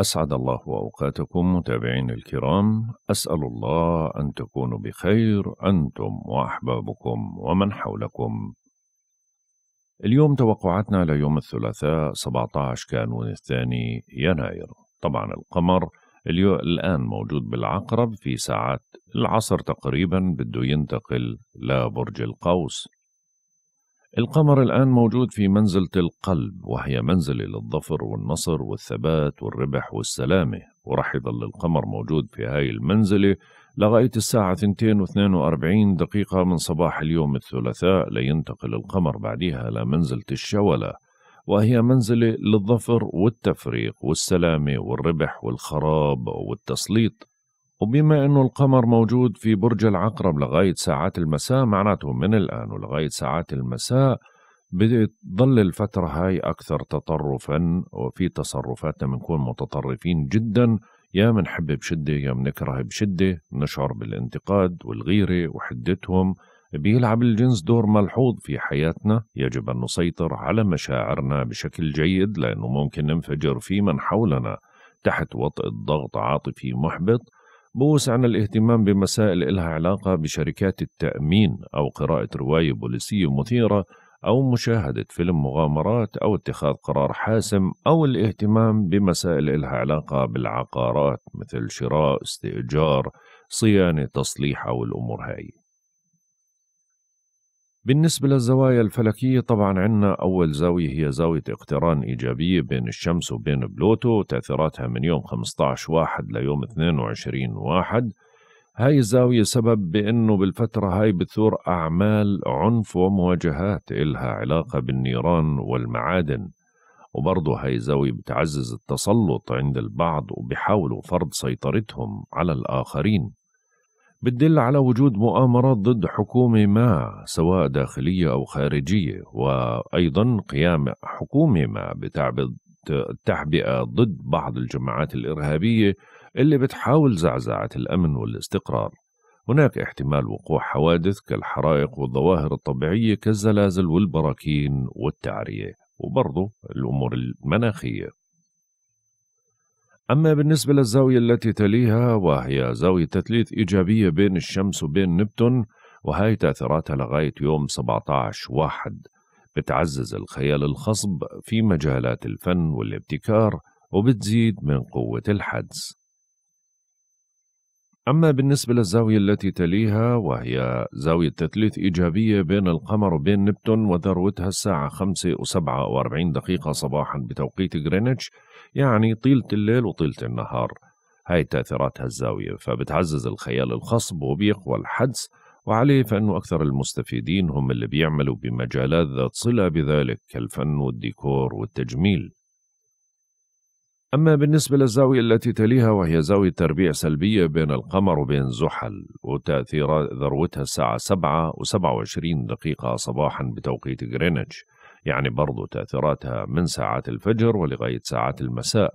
أسعد الله أوقاتكم متابعين الكرام أسأل الله أن تكونوا بخير أنتم وأحبابكم ومن حولكم اليوم توقعاتنا ليوم الثلاثاء 17 كانون الثاني يناير طبعا القمر اليوم الآن موجود بالعقرب في ساعات العصر تقريبا بده ينتقل لبرج القوس القمر الآن موجود في منزلة القلب وهي منزلة للظفر والنصر والثبات والربح والسلامة ورح يضل القمر موجود في هاي المنزلة لغاية الساعة 2.42 دقيقة من صباح اليوم الثلاثاء لينتقل القمر بعدها لمنزلة الشولة وهي منزلة للظفر والتفريق والسلامة والربح والخراب والتسليط وبما انه القمر موجود في برج العقرب لغايه ساعات المساء معناته من الان ولغايه ساعات المساء بتضل الفترة هاي أكثر تطرفا وفي تصرفاتنا بنكون متطرفين جدا يا منحب بشدة يا منكره بشدة نشعر بالانتقاد والغيرة وحدتهم بيلعب الجنس دور ملحوظ في حياتنا يجب أن نسيطر على مشاعرنا بشكل جيد لأنه ممكن ننفجر في من حولنا تحت وطء الضغط عاطفي محبط بوسعنا الاهتمام بمسائل إلها علاقة بشركات التأمين أو قراءة رواية بوليسية مثيرة أو مشاهدة فيلم مغامرات أو اتخاذ قرار حاسم أو الاهتمام بمسائل إلها علاقة بالعقارات مثل شراء استئجار صيانة تصليح أو الأمور هاي بالنسبة للزوايا الفلكية طبعا عندنا أول زاوية هي زاوية اقتران إيجابية بين الشمس وبين بلوتو تأثيراتها من يوم 15 واحد ليوم 22 واحد هاي الزاوية سبب بأنه بالفترة هاي بتثور أعمال عنف ومواجهات إلها علاقة بالنيران والمعادن وبرضو هاي الزاوية بتعزز التسلط عند البعض وبيحاولوا فرض سيطرتهم على الآخرين بتدل على وجود مؤامرات ضد حكومة ما سواء داخلية أو خارجية وأيضا قيام حكومة ما بتعبئة ضد بعض الجماعات الإرهابية اللي بتحاول زعزعة الأمن والاستقرار هناك احتمال وقوع حوادث كالحرائق والظواهر الطبيعية كالزلازل والبراكين والتعرية وبرضه الأمور المناخية أما بالنسبة للزاوية التي تليها وهي زاوية تثليث إيجابية بين الشمس وبين نبتون وهي تأثيراتها لغاية يوم 17 واحد بتعزز الخيال الخصب في مجالات الفن والابتكار وبتزيد من قوة الحدس أما بالنسبة للزاوية التي تليها وهي زاوية تثليث إيجابية بين القمر وبين نبتون وذروتها الساعة 5 و47 دقيقة صباحا بتوقيت غرينتش يعني طيلة الليل وطيلة النهار هاي تأثيرات هالزاوية فبتعزز الخيال الخصب وبيقوى الحدس وعليه فإنه أكثر المستفيدين هم اللي بيعملوا بمجالات ذات صلة بذلك كالفن والديكور والتجميل أما بالنسبة للزاوية التي تليها وهي زاوية تربيع سلبية بين القمر وبين زحل وتأثير ذروتها الساعة 7 و27 دقيقة صباحا بتوقيت غرينتش يعني برضو تأثيراتها من ساعات الفجر ولغاية ساعات المساء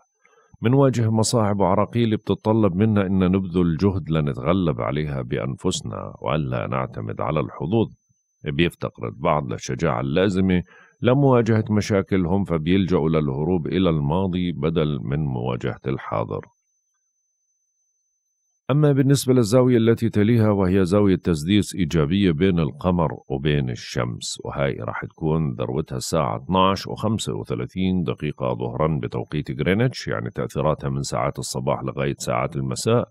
منواجه مصاعب وعراقيل بتتطلب منا أن نبذل جهد لنتغلب عليها بأنفسنا وألا نعتمد على الحظوظ بيفتقر البعض للشجاعة اللازمة لمواجهة مشاكلهم فبيلجأوا للهروب إلى الماضي بدل من مواجهة الحاضر أما بالنسبة للزاوية التي تليها وهي زاوية تسديس إيجابية بين القمر وبين الشمس وهي راح تكون ذروتها الساعة 12 و 35 دقيقة ظهرا بتوقيت غرينتش يعني تأثيراتها من ساعات الصباح لغاية ساعات المساء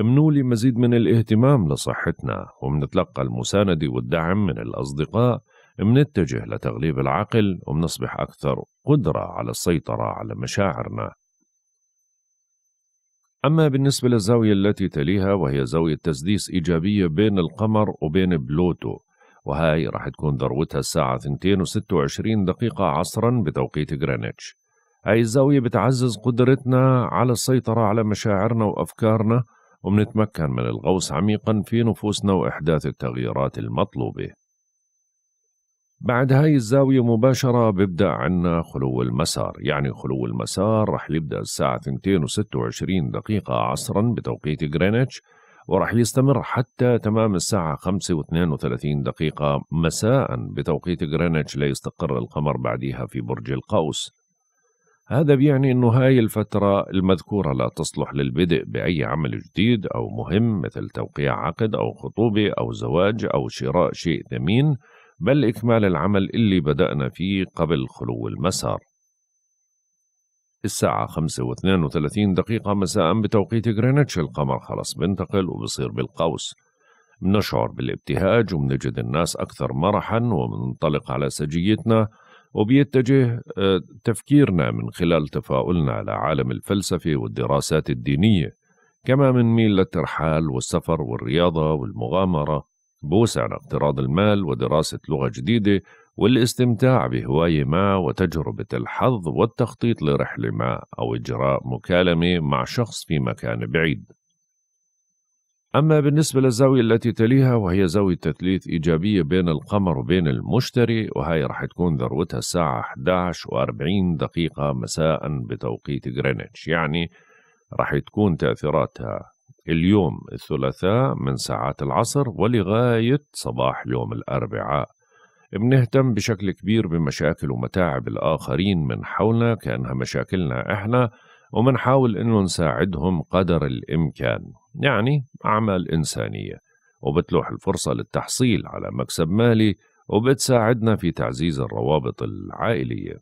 امنوا لي مزيد من الاهتمام لصحتنا ومنتلقى المساندة والدعم من الأصدقاء منتجه لتغليب العقل ومنصبح أكثر قدرة على السيطرة على مشاعرنا أما بالنسبة للزاوية التي تليها وهي زاوية تسديس إيجابية بين القمر وبين بلوتو وهاي راح تكون ذروتها الساعة 2:26 دقيقة عصرا بتوقيت غرينتش هاي الزاوية بتعزز قدرتنا على السيطرة على مشاعرنا وأفكارنا وبنتمكن من الغوص عميقا في نفوسنا وإحداث التغييرات المطلوبة بعد هاي الزاوية مباشرة بيبدأ عنا خلو المسار يعني خلو المسار رح يبدأ الساعة 22 دقيقة عصرا بتوقيت غرينتش ورح يستمر حتى تمام الساعة 35 دقيقة مساء بتوقيت غرينتش ليستقر القمر بعدها في برج القوس هذا بيعني أنه هاي الفترة المذكورة لا تصلح للبدء بأي عمل جديد أو مهم مثل توقيع عقد أو خطوبة أو زواج أو شراء شيء ثمين بل إكمال العمل اللي بدأنا فيه قبل خلو المسار الساعة 5 دقيقة مساء بتوقيت غرينتش القمر خلص بنتقل وبصير بالقوس بنشعر بالابتهاج وبنجد الناس أكثر مرحا وبننطلق على سجيتنا وبيتجه آه، تفكيرنا من خلال تفاؤلنا لعالم الفلسفة والدراسات الدينية كما ميل للترحال والسفر والرياضة والمغامرة بوسع اقتراض المال ودراسة لغة جديدة والاستمتاع بهواية ما وتجربة الحظ والتخطيط لرحلة ما أو إجراء مكالمة مع شخص في مكان بعيد. أما بالنسبة للزاوية التي تليها وهي زاوية تثليث إيجابية بين القمر وبين المشتري وهي رح تكون ذروتها الساعة 11 وأربعين دقيقة مساء بتوقيت غرينتش يعني رح تكون تأثيراتها اليوم الثلاثاء من ساعات العصر ولغاية صباح يوم الأربعاء بنهتم بشكل كبير بمشاكل ومتاعب الآخرين من حولنا كأنها مشاكلنا إحنا ومنحاول إنه نساعدهم قدر الإمكان يعني أعمال إنسانية وبتلوح الفرصة للتحصيل على مكسب مالي وبتساعدنا في تعزيز الروابط العائلية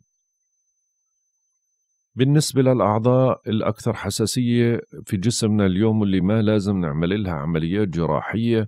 بالنسبة للأعضاء الأكثر حساسية في جسمنا اليوم اللي ما لازم نعمل لها عمليات جراحية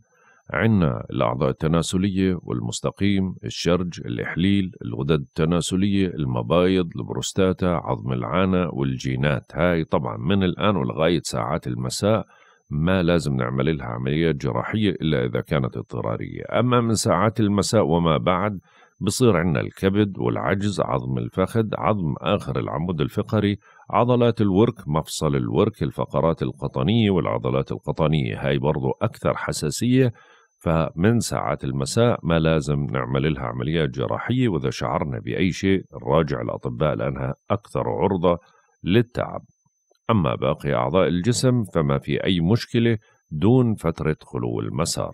عنا الأعضاء التناسلية والمستقيم الشرج الإحليل الغدد التناسلية المبايض البروستاتا عظم العانة والجينات هاي طبعا من الآن ولغاية ساعات المساء ما لازم نعمل لها عمليات جراحية إلا إذا كانت اضطرارية أما من ساعات المساء وما بعد بصير عندنا الكبد والعجز عظم الفخذ عظم آخر العمود الفقري عضلات الورك مفصل الورك الفقرات القطنية والعضلات القطنية هاي برضو أكثر حساسية فمن ساعات المساء ما لازم نعمل لها عمليات جراحية وإذا شعرنا بأي شيء نراجع الأطباء لأنها أكثر عرضة للتعب أما باقي أعضاء الجسم فما في أي مشكلة دون فترة خلو المسار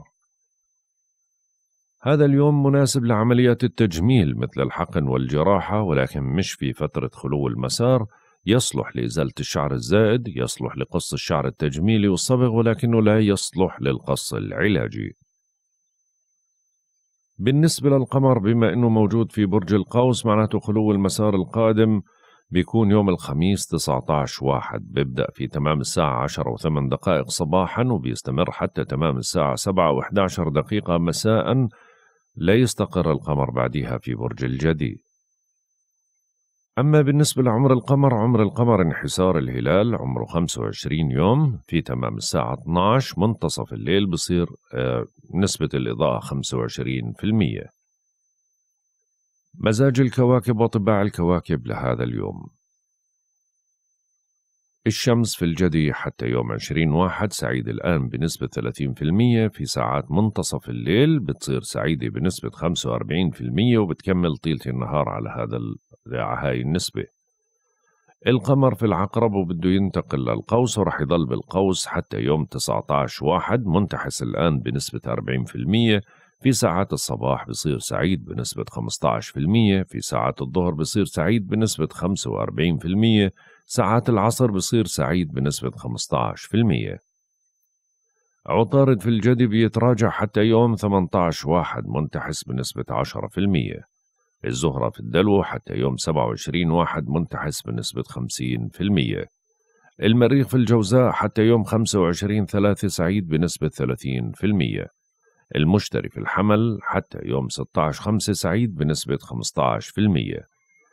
هذا اليوم مناسب لعمليات التجميل مثل الحقن والجراحة ولكن مش في فترة خلو المسار يصلح لإزالة الشعر الزائد يصلح لقص الشعر التجميلي والصبغ ولكنه لا يصلح للقص العلاجي بالنسبة للقمر بما أنه موجود في برج القوس معناته خلو المسار القادم بيكون يوم الخميس 19 واحد بيبدأ في تمام الساعة 10 و 8 دقائق صباحا وبيستمر حتى تمام الساعة 7 و 11 دقيقة مساءً لا يستقر القمر بعدها في برج الجدي أما بالنسبة لعمر القمر عمر القمر انحسار الهلال عمره 25 يوم في تمام الساعة 12 منتصف الليل بصير آه، نسبة الإضاءة 25% مزاج الكواكب وطباع الكواكب لهذا اليوم الشمس في الجدي حتى يوم 20 واحد سعيد الآن بنسبة 30% في ساعات منتصف الليل بتصير سعيدة بنسبة 45% وبتكمل طيلة النهار على هذا هاي النسبة القمر في العقرب وبده ينتقل للقوس ورح يضل بالقوس حتى يوم 19 واحد منتحس الآن بنسبة 40% في ساعات الصباح بصير سعيد بنسبة 15% في ساعات الظهر بصير سعيد بنسبة 45% ساعات العصر بصير سعيد بنسبة 15% عطارد في الجدي بيتراجع حتى يوم 18 واحد منتحس بنسبة 10% الزهرة في الدلو حتى يوم 27 واحد منتحس بنسبة 50% المريخ في الجوزاء حتى يوم 25 ثلاثة سعيد بنسبة 30% المشتري في الحمل حتى يوم 16 خمسة سعيد بنسبة 15%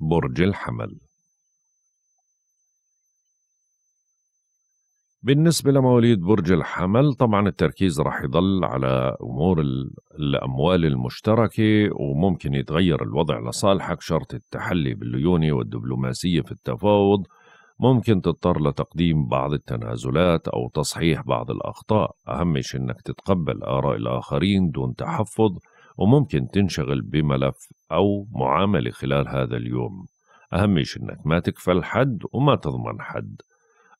برج الحمل بالنسبة لمواليد برج الحمل طبعا التركيز راح يضل على أمور الأموال المشتركة وممكن يتغير الوضع لصالحك شرط التحلي بالليونة والدبلوماسية في التفاوض ممكن تضطر لتقديم بعض التنازلات أو تصحيح بعض الأخطاء أهم شيء أنك تتقبل آراء الآخرين دون تحفظ وممكن تنشغل بملف أو معاملة خلال هذا اليوم أهم شيء إنك ما تكفل حد وما تضمن حد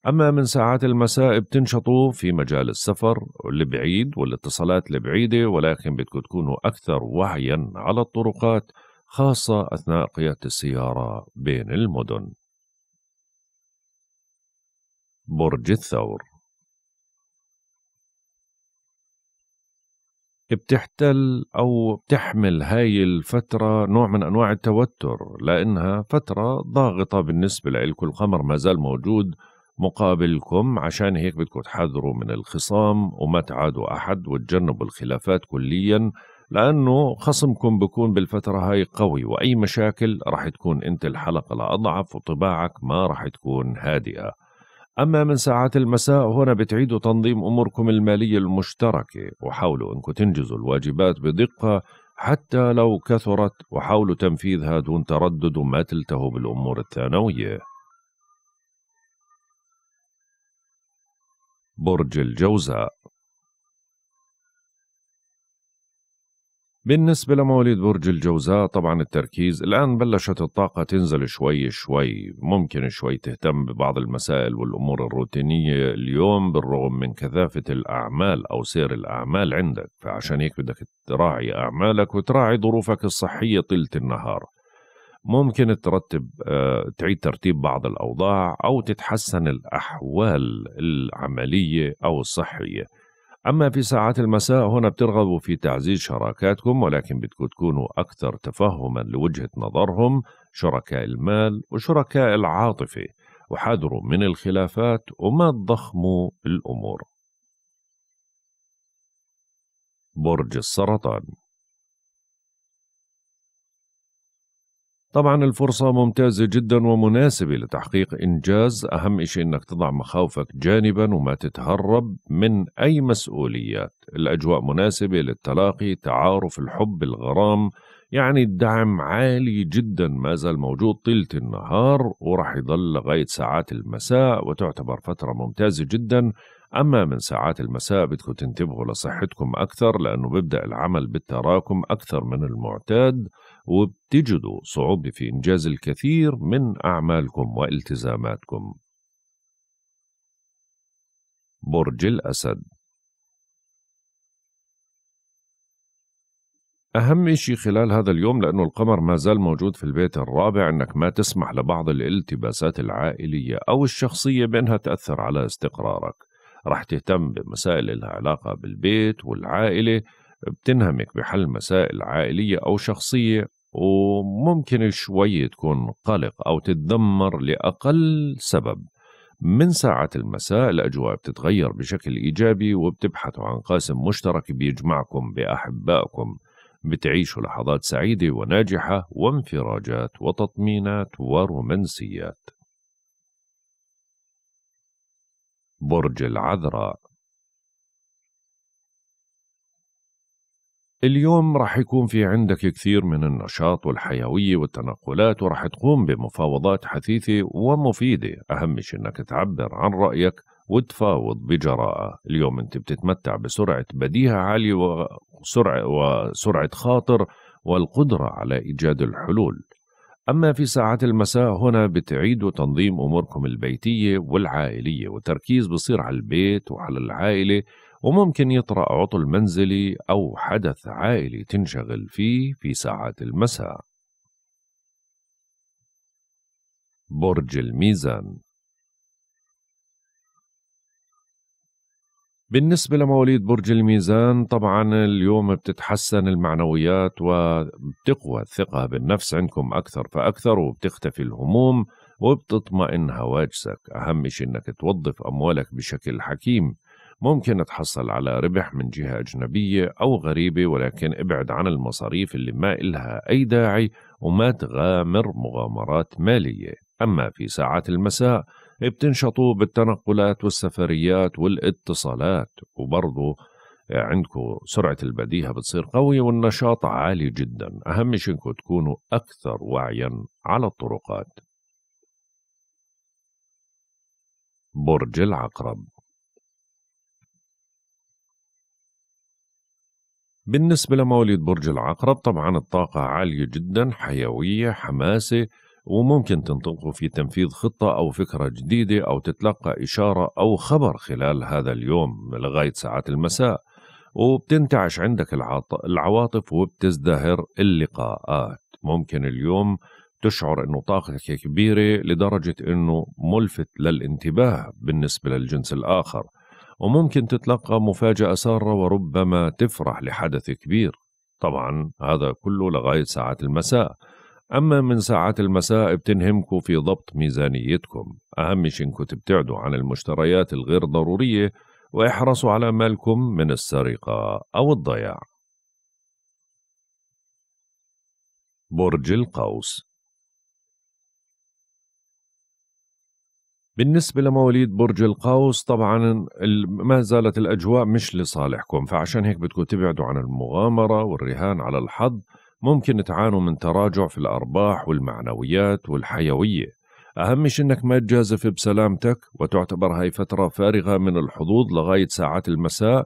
أما من ساعات المساء بتنشطوا في مجال السفر البعيد بعيد والاتصالات البعيدة ولكن بدكم تكونوا أكثر وعيا على الطرقات خاصة أثناء قيادة السيارة بين المدن برج الثور بتحتل أو بتحمل هاي الفترة نوع من أنواع التوتر لأنها فترة ضاغطة بالنسبة لإلكم القمر ما زال موجود مقابلكم عشان هيك بدكم تحذروا من الخصام وما تعادوا أحد وتجنبوا الخلافات كليا لأنه خصمكم بكون بالفترة هاي قوي وأي مشاكل رح تكون أنت الحلقة الأضعف وطباعك ما رح تكون هادئة أما من ساعات المساء هنا بتعيدوا تنظيم أموركم المالية المشتركة وحاولوا أنكم تنجزوا الواجبات بدقة حتى لو كثرت وحاولوا تنفيذها دون تردد وما تلتهوا بالأمور الثانوية برج الجوزاء بالنسبة لمواليد برج الجوزاء طبعا التركيز الآن بلشت الطاقة تنزل شوي شوي ممكن شوي تهتم ببعض المسائل والأمور الروتينية اليوم بالرغم من كثافة الأعمال أو سير الأعمال عندك فعشان هيك بدك تراعي أعمالك وتراعي ظروفك الصحية طيلة النهار ممكن ترتب آه، تعيد ترتيب بعض الأوضاع أو تتحسن الأحوال العملية أو الصحية أما في ساعات المساء هنا بترغبوا في تعزيز شراكاتكم ولكن بدكم تكونوا أكثر تفهما لوجهة نظرهم شركاء المال وشركاء العاطفة وحذروا من الخلافات وما تضخموا الأمور برج السرطان طبعا الفرصة ممتازة جدا ومناسبة لتحقيق إنجاز أهم شيء أنك تضع مخاوفك جانبا وما تتهرب من أي مسؤوليات الأجواء مناسبة للتلاقي تعارف الحب الغرام يعني الدعم عالي جدا ما زال موجود طيلة النهار وراح يضل لغاية ساعات المساء وتعتبر فترة ممتازة جدا أما من ساعات المساء بدكم تنتبهوا لصحتكم أكثر لأنه بيبدأ العمل بالتراكم أكثر من المعتاد وبتجدوا صعوبة في إنجاز الكثير من أعمالكم والتزاماتكم برج الأسد أهم شيء خلال هذا اليوم لأنه القمر ما زال موجود في البيت الرابع أنك ما تسمح لبعض الالتباسات العائلية أو الشخصية بأنها تأثر على استقرارك راح تهتم بمسائل لها علاقة بالبيت والعائلة بتنهمك بحل مسائل عائلية أو شخصية وممكن شوي تكون قلق أو تتذمر لأقل سبب من ساعة المساء الأجواء بتتغير بشكل إيجابي وبتبحثوا عن قاسم مشترك بيجمعكم بأحبائكم بتعيشوا لحظات سعيدة وناجحة وانفراجات وتطمينات ورومانسيات برج العذراء اليوم راح يكون في عندك كثير من النشاط والحيوية والتنقلات وراح تقوم بمفاوضات حثيثة ومفيدة أهم شيء أنك تعبر عن رأيك وتفاوض بجراءة اليوم أنت بتتمتع بسرعة بديهة عالية وسرعة, وسرعة خاطر والقدرة على إيجاد الحلول أما في ساعات المساء هنا بتعيدوا تنظيم أموركم البيتية والعائلية وتركيز بصير على البيت وعلى العائلة وممكن يطرأ عطل منزلي أو حدث عائلي تنشغل فيه في ساعات المساء برج الميزان بالنسبة لمواليد برج الميزان طبعا اليوم بتتحسن المعنويات وبتقوى الثقة بالنفس عندكم أكثر فأكثر وبتختفي الهموم وبتطمئن هواجسك أهم شيء أنك توظف أموالك بشكل حكيم ممكن تحصل على ربح من جهة أجنبية أو غريبة ولكن ابعد عن المصاريف اللي ما إلها أي داعي وما تغامر مغامرات مالية أما في ساعات المساء بتنشطوا بالتنقلات والسفريات والاتصالات وبرضه عندكم سرعة البديهة بتصير قوية والنشاط عالي جدا أهم شيء انكم تكونوا أكثر وعيا على الطرقات برج العقرب بالنسبة لمواليد برج العقرب طبعا الطاقة عالية جدا حيوية حماسة وممكن تنطلقوا في تنفيذ خطة أو فكرة جديدة أو تتلقى إشارة أو خبر خلال هذا اليوم لغاية ساعات المساء وبتنتعش عندك العواطف وبتزدهر اللقاءات ممكن اليوم تشعر انه طاقتك كبيره لدرجه انه ملفت للانتباه بالنسبه للجنس الاخر وممكن تتلقى مفاجاه ساره وربما تفرح لحدث كبير طبعا هذا كله لغايه ساعات المساء أما من ساعات المساء بتنهمكوا في ضبط ميزانيتكم أهم شي إنكم تبتعدوا عن المشتريات الغير ضرورية واحرصوا على مالكم من السرقة أو الضياع برج القوس بالنسبة لمواليد برج القوس طبعا ما زالت الأجواء مش لصالحكم فعشان هيك بدكم تبعدوا عن المغامرة والرهان على الحظ ممكن تعانوا من تراجع في الأرباح والمعنويات والحيوية أهم شيء أنك ما تجازف بسلامتك وتعتبر هاي فترة فارغة من الحظوظ لغاية ساعات المساء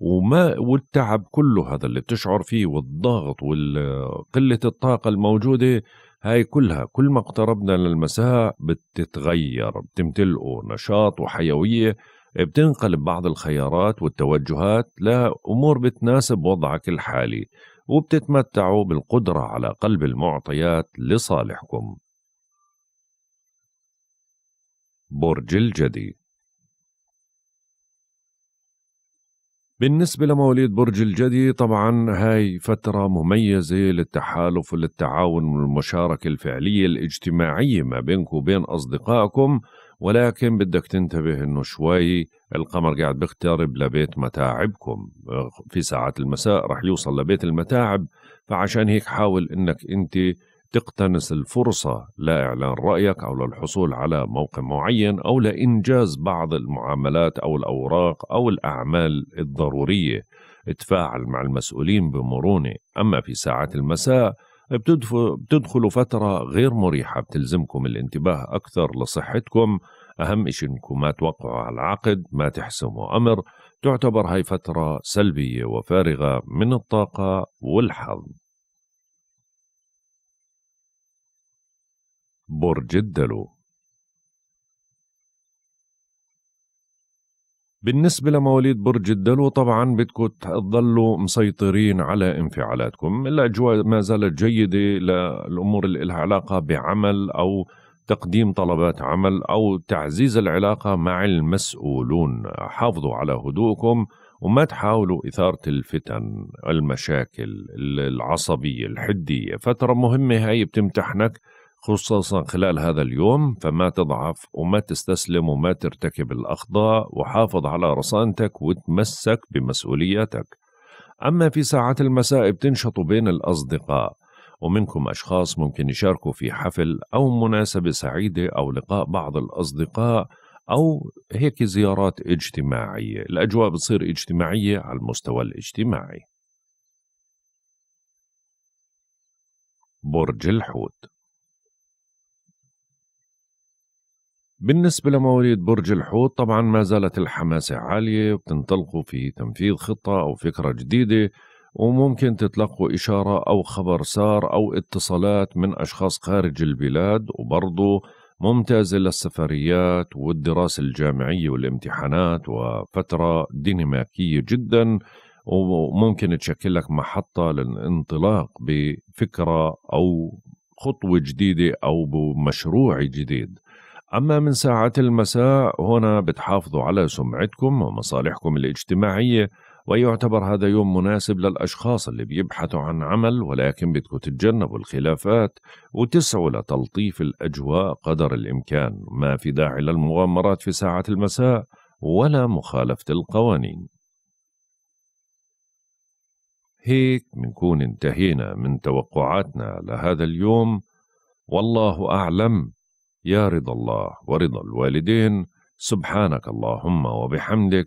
وما والتعب كله هذا اللي بتشعر فيه والضغط وقلة الطاقة الموجودة هاي كلها كل ما اقتربنا للمساء بتتغير بتمتلئوا نشاط وحيوية بتنقلب بعض الخيارات والتوجهات لأمور بتناسب وضعك الحالي وبتتمتعوا بالقدرة على قلب المعطيات لصالحكم برج الجدي بالنسبة لمواليد برج الجدي طبعا هاي فترة مميزة للتحالف وللتعاون والمشاركة الفعلية الاجتماعية ما بينكم وبين أصدقائكم ولكن بدك تنتبه أنه شوي القمر قاعد بيقترب لبيت متاعبكم في ساعات المساء رح يوصل لبيت المتاعب فعشان هيك حاول انك انت تقتنص الفرصة لإعلان رأيك أو للحصول على موقع معين أو لإنجاز بعض المعاملات أو الأوراق أو الأعمال الضرورية تفاعل مع المسؤولين بمرونة أما في ساعات المساء بتدخلوا فترة غير مريحة بتلزمكم الانتباه أكثر لصحتكم أهم إشي إنكم ما توقعوا على العقد ما تحسموا أمر تعتبر هاي فترة سلبية وفارغة من الطاقة والحظ برج الدلو بالنسبة لمواليد برج الدلو طبعا بدكم تظلوا مسيطرين على انفعالاتكم الأجواء ما زالت جيدة للأمور اللي لها علاقة بعمل أو تقديم طلبات عمل أو تعزيز العلاقة مع المسؤولون حافظوا على هدوءكم وما تحاولوا إثارة الفتن المشاكل العصبية الحدية فترة مهمة هاي بتمتحنك خصوصا خلال هذا اليوم فما تضعف وما تستسلم وما ترتكب الأخطاء وحافظ على رصانتك وتمسك بمسؤولياتك أما في ساعات المساء بتنشطوا بين الأصدقاء ومنكم أشخاص ممكن يشاركوا في حفل أو مناسبة سعيدة أو لقاء بعض الأصدقاء أو هيك زيارات اجتماعية الأجواء بتصير اجتماعية على المستوى الاجتماعي برج الحوت بالنسبة لمواليد برج الحوت طبعا ما زالت الحماسة عالية وبتنطلقوا في تنفيذ خطة أو فكرة جديدة وممكن تتلقوا إشارة أو خبر سار أو اتصالات من أشخاص خارج البلاد وبرضه ممتازة للسفريات والدراسة الجامعية والامتحانات وفترة ديناميكية جدا وممكن تشكل لك محطة للانطلاق بفكرة أو خطوة جديدة أو بمشروع جديد أما من ساعات المساء هنا بتحافظوا على سمعتكم ومصالحكم الاجتماعية ويعتبر هذا يوم مناسب للأشخاص اللي بيبحثوا عن عمل ولكن بدكم تتجنبوا الخلافات وتسعوا لتلطيف الأجواء قدر الإمكان ما في داعي للمغامرات في ساعة المساء ولا مخالفة القوانين هيك منكون انتهينا من توقعاتنا لهذا اليوم والله أعلم يا رضا الله ورضا الوالدين سبحانك اللهم وبحمدك